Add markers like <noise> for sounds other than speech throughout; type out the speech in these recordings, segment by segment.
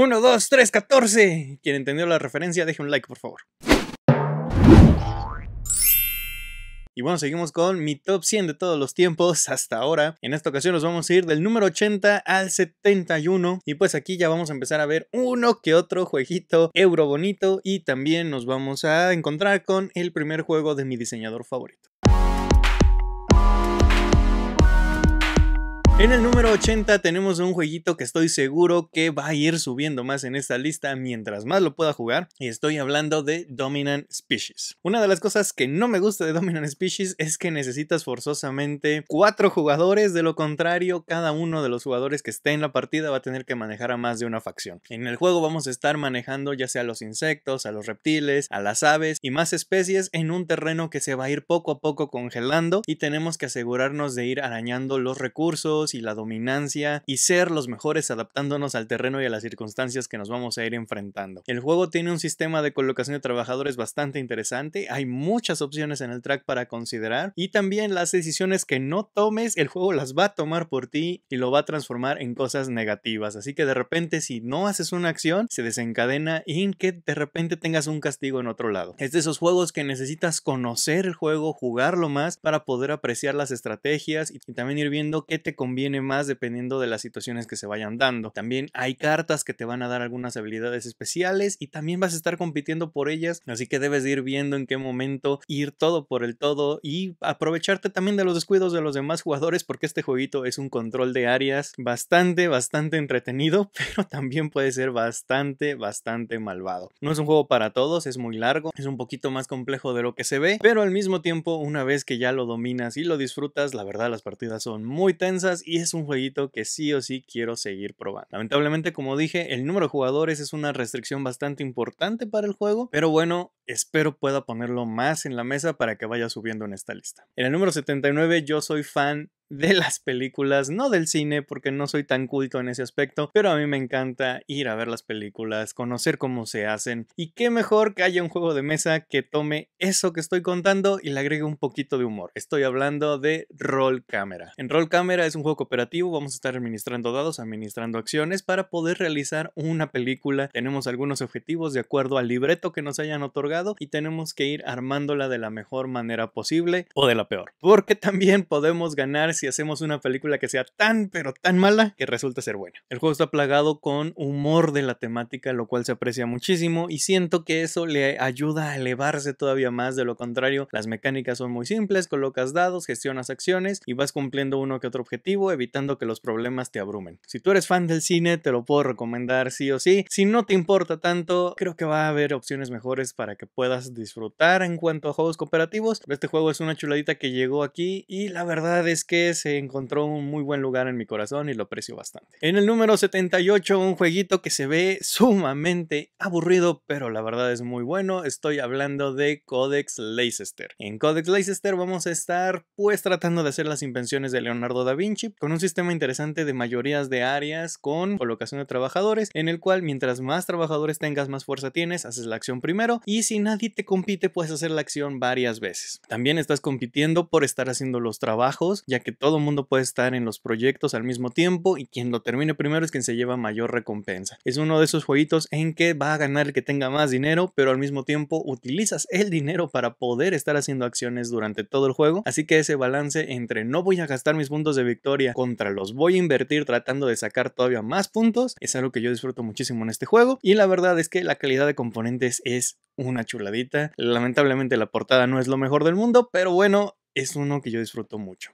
1, 2, 3, 14. Quien entendió la referencia, deje un like, por favor. Y bueno, seguimos con mi top 100 de todos los tiempos hasta ahora. En esta ocasión nos vamos a ir del número 80 al 71. Y pues aquí ya vamos a empezar a ver uno que otro jueguito euro bonito. Y también nos vamos a encontrar con el primer juego de mi diseñador favorito. En el número 80 tenemos un jueguito que estoy seguro que va a ir subiendo más en esta lista mientras más lo pueda jugar y estoy hablando de Dominant Species. Una de las cosas que no me gusta de Dominant Species es que necesitas forzosamente cuatro jugadores, de lo contrario cada uno de los jugadores que esté en la partida va a tener que manejar a más de una facción. En el juego vamos a estar manejando ya sea a los insectos, a los reptiles, a las aves y más especies en un terreno que se va a ir poco a poco congelando y tenemos que asegurarnos de ir arañando los recursos, y la dominancia y ser los mejores adaptándonos al terreno y a las circunstancias que nos vamos a ir enfrentando. El juego tiene un sistema de colocación de trabajadores bastante interesante, hay muchas opciones en el track para considerar y también las decisiones que no tomes, el juego las va a tomar por ti y lo va a transformar en cosas negativas. Así que de repente si no haces una acción, se desencadena y que de repente tengas un castigo en otro lado. Es de esos juegos que necesitas conocer el juego, jugarlo más para poder apreciar las estrategias y también ir viendo qué te conviene ...viene más dependiendo de las situaciones que se vayan dando. También hay cartas que te van a dar algunas habilidades especiales y también vas a estar compitiendo por ellas, así que debes ir viendo en qué momento ir todo por el todo y aprovecharte también de los descuidos de los demás jugadores porque este jueguito es un control de áreas bastante, bastante entretenido, <laughs> pero también puede ser bastante, bastante malvado. No es un juego para todos, es muy largo, es un poquito más complejo de lo que se ve, pero al mismo tiempo una vez que ya lo dominas y lo disfrutas, la verdad las partidas son muy tensas y es un jueguito que sí o sí quiero seguir probando. Lamentablemente, como dije, el número de jugadores es una restricción bastante importante para el juego, pero bueno, espero pueda ponerlo más en la mesa para que vaya subiendo en esta lista. En el número 79 yo soy fan de las películas, no del cine porque no soy tan culto en ese aspecto, pero a mí me encanta ir a ver las películas, conocer cómo se hacen y qué mejor que haya un juego de mesa que tome eso que estoy contando y le agregue un poquito de humor. Estoy hablando de Roll Camera. En Roll Camera es un juego cooperativo, vamos a estar administrando dados, administrando acciones para poder realizar una película. Tenemos algunos objetivos de acuerdo al libreto que nos hayan otorgado y tenemos que ir armándola de la mejor manera posible o de la peor, porque también podemos ganar si hacemos una película que sea tan, pero tan mala que resulta ser buena. El juego está plagado con humor de la temática, lo cual se aprecia muchísimo y siento que eso le ayuda a elevarse todavía más. De lo contrario, las mecánicas son muy simples, colocas dados, gestionas acciones y vas cumpliendo uno que otro objetivo, evitando que los problemas te abrumen. Si tú eres fan del cine, te lo puedo recomendar sí o sí. Si no te importa tanto, creo que va a haber opciones mejores para que puedas disfrutar en cuanto a juegos cooperativos. Este juego es una chuladita que llegó aquí y la verdad es que se encontró un muy buen lugar en mi corazón y lo aprecio bastante. En el número 78, un jueguito que se ve sumamente aburrido, pero la verdad es muy bueno. Estoy hablando de Codex Leicester. En Codex Leicester vamos a estar pues tratando de hacer las invenciones de Leonardo da Vinci con un sistema interesante de mayorías de áreas con colocación de trabajadores, en el cual mientras más trabajadores tengas, más fuerza tienes, haces la acción primero y si nadie te compite, puedes hacer la acción varias veces. También estás compitiendo por estar haciendo los trabajos, ya que todo el mundo puede estar en los proyectos al mismo tiempo y quien lo termine primero es quien se lleva mayor recompensa. Es uno de esos jueguitos en que va a ganar el que tenga más dinero, pero al mismo tiempo utilizas el dinero para poder estar haciendo acciones durante todo el juego, así que ese balance entre no voy a gastar mis puntos de victoria contra los voy a invertir tratando de sacar todavía más puntos es algo que yo disfruto muchísimo en este juego y la verdad es que la calidad de componentes es una chuladita. Lamentablemente la portada no es lo mejor del mundo, pero bueno, es uno que yo disfruto mucho.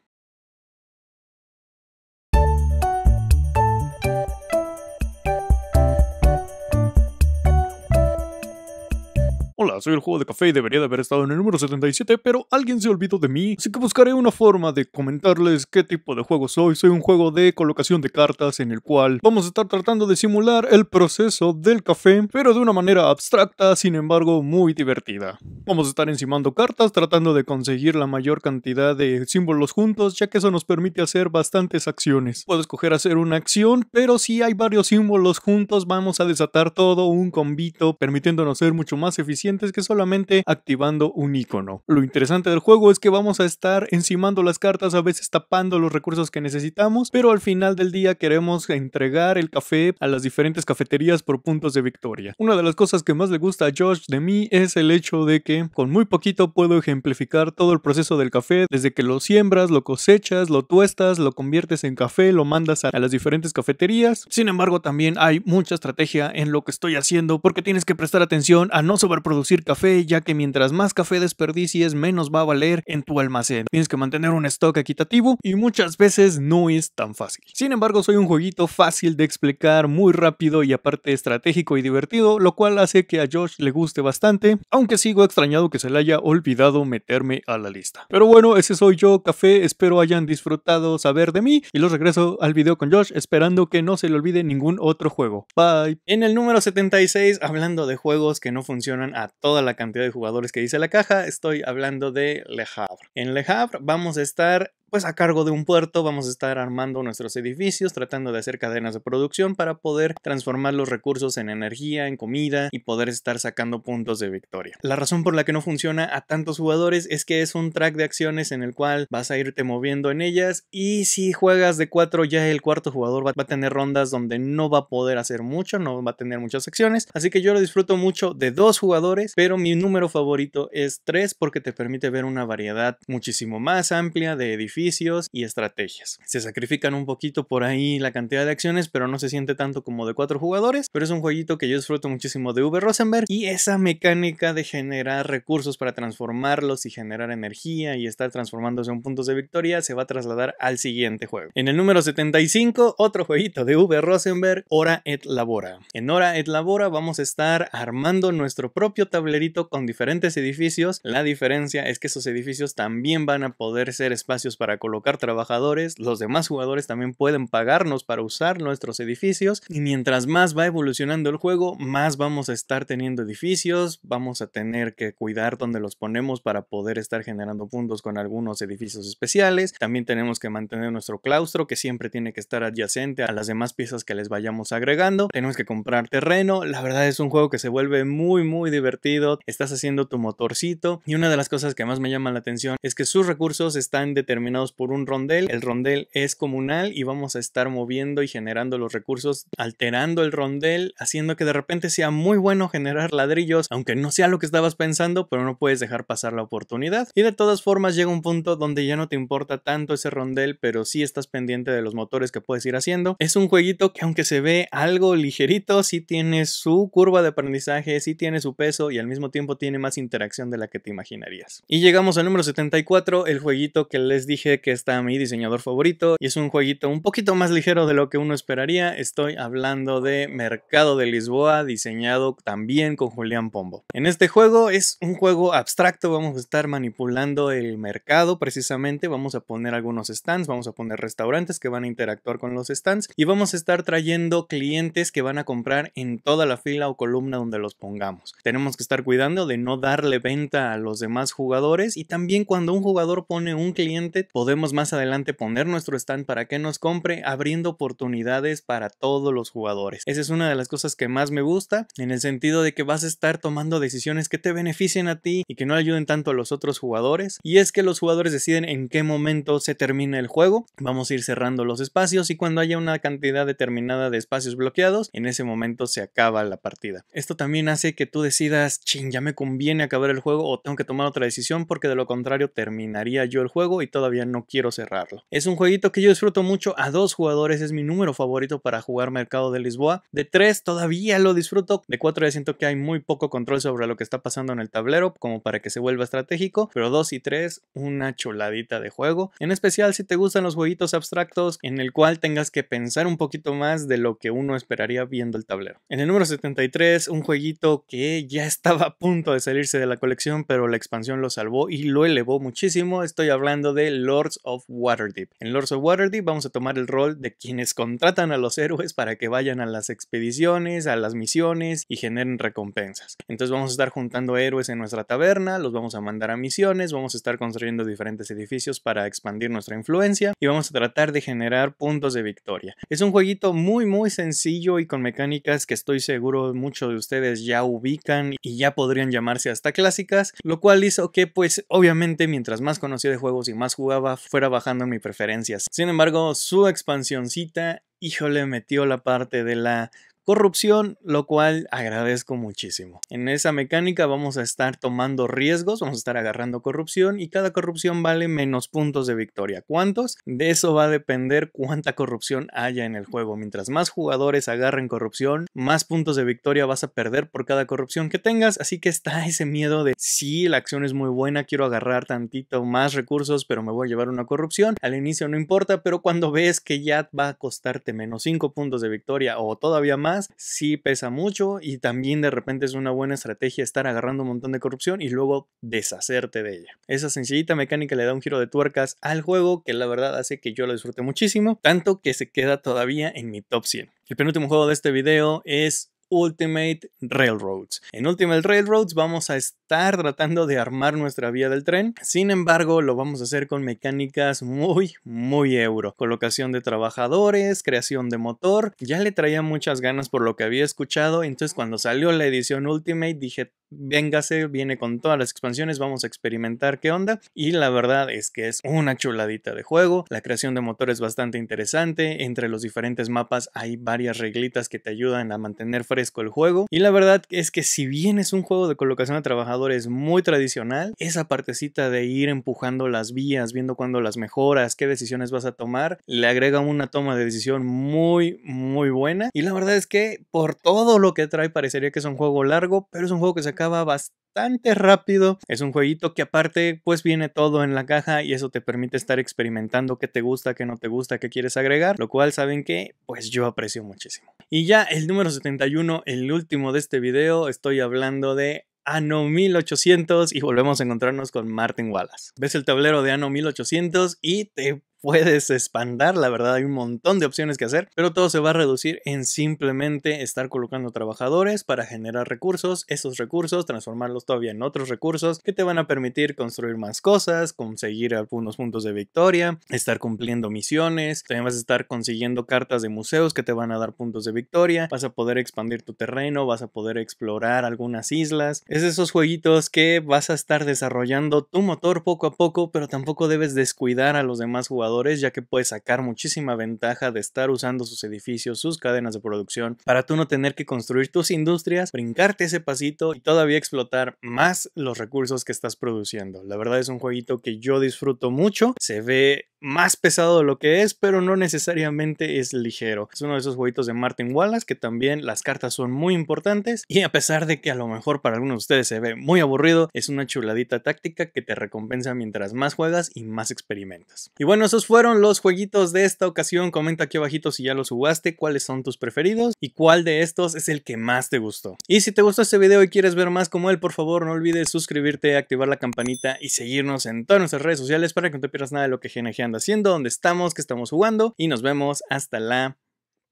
soy el juego de café y debería de haber estado en el número 77, pero alguien se olvidó de mí, así que buscaré una forma de comentarles qué tipo de juego soy. Soy un juego de colocación de cartas en el cual vamos a estar tratando de simular el proceso del café, pero de una manera abstracta, sin embargo muy divertida. Vamos a estar encimando cartas, tratando de conseguir la mayor cantidad de símbolos juntos, ya que eso nos permite hacer bastantes acciones. Puedo escoger hacer una acción, pero si hay varios símbolos juntos, vamos a desatar todo un combito, permitiéndonos ser mucho más eficientes que solamente activando un icono. Lo interesante del juego es que vamos a estar encimando las cartas, a veces tapando los recursos que necesitamos, pero al final del día queremos entregar el café a las diferentes cafeterías por puntos de victoria. Una de las cosas que más le gusta a Josh de mí es el hecho de que con muy poquito puedo ejemplificar todo el proceso del café, desde que lo siembras, lo cosechas, lo tuestas, lo conviertes en café, lo mandas a las diferentes cafeterías. Sin embargo, también hay mucha estrategia en lo que estoy haciendo porque tienes que prestar atención a no sobreproducir café, ya que mientras más café desperdicies, menos va a valer en tu almacén. Tienes que mantener un stock equitativo y muchas veces no es tan fácil. Sin embargo, soy un jueguito fácil de explicar, muy rápido y aparte estratégico y divertido, lo cual hace que a Josh le guste bastante, aunque sigo extrañado que se le haya olvidado meterme a la lista. Pero bueno, ese soy yo, café, espero hayan disfrutado saber de mí y los regreso al video con Josh esperando que no se le olvide ningún otro juego. Bye. En el número 76, hablando de juegos que no funcionan a toda la cantidad de jugadores que dice la caja, estoy hablando de Le Havre. En Le Havre vamos a estar pues a cargo de un puerto vamos a estar armando nuestros edificios, tratando de hacer cadenas de producción para poder transformar los recursos en energía, en comida y poder estar sacando puntos de victoria. La razón por la que no funciona a tantos jugadores es que es un track de acciones en el cual vas a irte moviendo en ellas y si juegas de cuatro ya el cuarto jugador va a tener rondas donde no va a poder hacer mucho, no va a tener muchas acciones, así que yo lo disfruto mucho de dos jugadores, pero mi número favorito es tres porque te permite ver una variedad muchísimo más amplia de edificios y estrategias. Se sacrifican un poquito por ahí la cantidad de acciones, pero no se siente tanto como de cuatro jugadores, pero es un jueguito que yo disfruto muchísimo de V Rosenberg y esa mecánica de generar recursos para transformarlos y generar energía y estar transformándose en puntos de victoria se va a trasladar al siguiente juego. En el número 75, otro jueguito de V Rosenberg, Hora et Labora. En Hora et Labora vamos a estar armando nuestro propio tablerito con diferentes edificios. La diferencia es que esos edificios también van a poder ser espacios para colocar trabajadores, los demás jugadores también pueden pagarnos para usar nuestros edificios y mientras más va evolucionando el juego, más vamos a estar teniendo edificios, vamos a tener que cuidar dónde los ponemos para poder estar generando puntos con algunos edificios especiales, también tenemos que mantener nuestro claustro que siempre tiene que estar adyacente a las demás piezas que les vayamos agregando, tenemos que comprar terreno, la verdad es un juego que se vuelve muy muy divertido, estás haciendo tu motorcito y una de las cosas que más me llama la atención es que sus recursos están determinados por un rondel. El rondel es comunal y vamos a estar moviendo y generando los recursos, alterando el rondel, haciendo que de repente sea muy bueno generar ladrillos, aunque no sea lo que estabas pensando, pero no puedes dejar pasar la oportunidad. Y de todas formas llega un punto donde ya no te importa tanto ese rondel, pero sí estás pendiente de los motores que puedes ir haciendo. Es un jueguito que aunque se ve algo ligerito, sí tiene su curva de aprendizaje, sí tiene su peso y al mismo tiempo tiene más interacción de la que te imaginarías. Y llegamos al número 74, el jueguito que les dije que está mi diseñador favorito y es un jueguito un poquito más ligero de lo que uno esperaría. Estoy hablando de Mercado de Lisboa, diseñado también con Julián Pombo. En este juego es un juego abstracto, vamos a estar manipulando el mercado precisamente, vamos a poner algunos stands, vamos a poner restaurantes que van a interactuar con los stands y vamos a estar trayendo clientes que van a comprar en toda la fila o columna donde los pongamos. Tenemos que estar cuidando de no darle venta a los demás jugadores y también cuando un jugador pone un cliente podemos más adelante poner nuestro stand para que nos compre, abriendo oportunidades para todos los jugadores. Esa es una de las cosas que más me gusta, en el sentido de que vas a estar tomando decisiones que te beneficien a ti y que no ayuden tanto a los otros jugadores. Y es que los jugadores deciden en qué momento se termina el juego. Vamos a ir cerrando los espacios y cuando haya una cantidad determinada de espacios bloqueados, en ese momento se acaba la partida. Esto también hace que tú decidas, ching, ya me conviene acabar el juego o tengo que tomar otra decisión porque de lo contrario terminaría yo el juego y todavía no quiero cerrarlo. Es un jueguito que yo disfruto mucho a dos jugadores, es mi número favorito para jugar Mercado de Lisboa. De tres todavía lo disfruto, de cuatro ya siento que hay muy poco control sobre lo que está pasando en el tablero como para que se vuelva estratégico, pero dos y tres una chuladita de juego. En especial si te gustan los jueguitos abstractos en el cual tengas que pensar un poquito más de lo que uno esperaría viendo el tablero. En el número 73, un jueguito que ya estaba a punto de salirse de la colección, pero la expansión lo salvó y lo elevó muchísimo. Estoy hablando de Lords of Waterdeep. En Lords of Waterdeep vamos a tomar el rol de quienes contratan a los héroes para que vayan a las expediciones, a las misiones y generen recompensas. Entonces vamos a estar juntando héroes en nuestra taberna, los vamos a mandar a misiones, vamos a estar construyendo diferentes edificios para expandir nuestra influencia y vamos a tratar de generar puntos de victoria. Es un jueguito muy muy sencillo y con mecánicas que estoy seguro muchos de ustedes ya ubican y ya podrían llamarse hasta clásicas, lo cual hizo que pues obviamente mientras más conocía de juegos y más jugaba fuera bajando mis preferencias. Sin embargo, su expansioncita, híjole, metió la parte de la corrupción, lo cual agradezco muchísimo. En esa mecánica vamos a estar tomando riesgos, vamos a estar agarrando corrupción y cada corrupción vale menos puntos de victoria. ¿Cuántos? De eso va a depender cuánta corrupción haya en el juego. Mientras más jugadores agarren corrupción, más puntos de victoria vas a perder por cada corrupción que tengas, así que está ese miedo de si la acción es muy buena, quiero agarrar tantito más recursos, pero me voy a llevar una corrupción. Al inicio no importa, pero cuando ves que ya va a costarte menos 5 puntos de victoria o todavía más, si pesa mucho y también de repente es una buena estrategia estar agarrando un montón de corrupción y luego deshacerte de ella. Esa sencillita mecánica le da un giro de tuercas al juego que la verdad hace que yo lo disfrute muchísimo, tanto que se queda todavía en mi top 100. El penúltimo juego de este video es Ultimate Railroads. En Ultimate Railroads vamos a estar tratando de armar nuestra vía del tren, sin embargo lo vamos a hacer con mecánicas muy, muy euro. Colocación de trabajadores, creación de motor, ya le traía muchas ganas por lo que había escuchado, entonces cuando salió la edición Ultimate dije, véngase, viene con todas las expansiones, vamos a experimentar qué onda. Y la verdad es que es una chuladita de juego, la creación de motor es bastante interesante, entre los diferentes mapas hay varias reglitas que te ayudan a mantener fresco el juego. Y la verdad es que si bien es un juego de colocación de trabajadores muy tradicional, esa partecita de ir empujando las vías, viendo cuándo las mejoras, qué decisiones vas a tomar, le agrega una toma de decisión muy, muy buena. Y la verdad es que por todo lo que trae parecería que es un juego largo, pero es un juego que se acaba Va bastante rápido. Es un jueguito que aparte pues viene todo en la caja y eso te permite estar experimentando qué te gusta, qué no te gusta, qué quieres agregar, lo cual saben que pues yo aprecio muchísimo. Y ya el número 71, el último de este video, estoy hablando de Ano 1800 y volvemos a encontrarnos con Martin Wallace. Ves el tablero de Ano 1800 y te puedes expandar, la verdad hay un montón de opciones que hacer, pero todo se va a reducir en simplemente estar colocando trabajadores para generar recursos, esos recursos transformarlos todavía en otros recursos que te van a permitir construir más cosas, conseguir algunos puntos de victoria, estar cumpliendo misiones, también vas a estar consiguiendo cartas de museos que te van a dar puntos de victoria, vas a poder expandir tu terreno, vas a poder explorar algunas islas, es esos jueguitos que vas a estar desarrollando tu motor poco a poco, pero tampoco debes descuidar a los demás jugadores ya que puedes sacar muchísima ventaja de estar usando sus edificios, sus cadenas de producción, para tú no tener que construir tus industrias, brincarte ese pasito y todavía explotar más los recursos que estás produciendo. La verdad es un jueguito que yo disfruto mucho, se ve más pesado de lo que es, pero no necesariamente es ligero. Es uno de esos jueguitos de Martin Wallace que también las cartas son muy importantes y a pesar de que a lo mejor para algunos de ustedes se ve muy aburrido, es una chuladita táctica que te recompensa mientras más juegas y más experimentas. Y bueno, esos fueron los jueguitos de esta ocasión. Comenta aquí abajito si ya los jugaste, cuáles son tus preferidos y cuál de estos es el que más te gustó. Y si te gustó este video y quieres ver más como él, por favor no olvides suscribirte, activar la campanita y seguirnos en todas nuestras redes sociales para que no te pierdas nada de lo que genejeando haciendo, dónde estamos, qué estamos jugando y nos vemos hasta la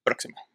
próxima.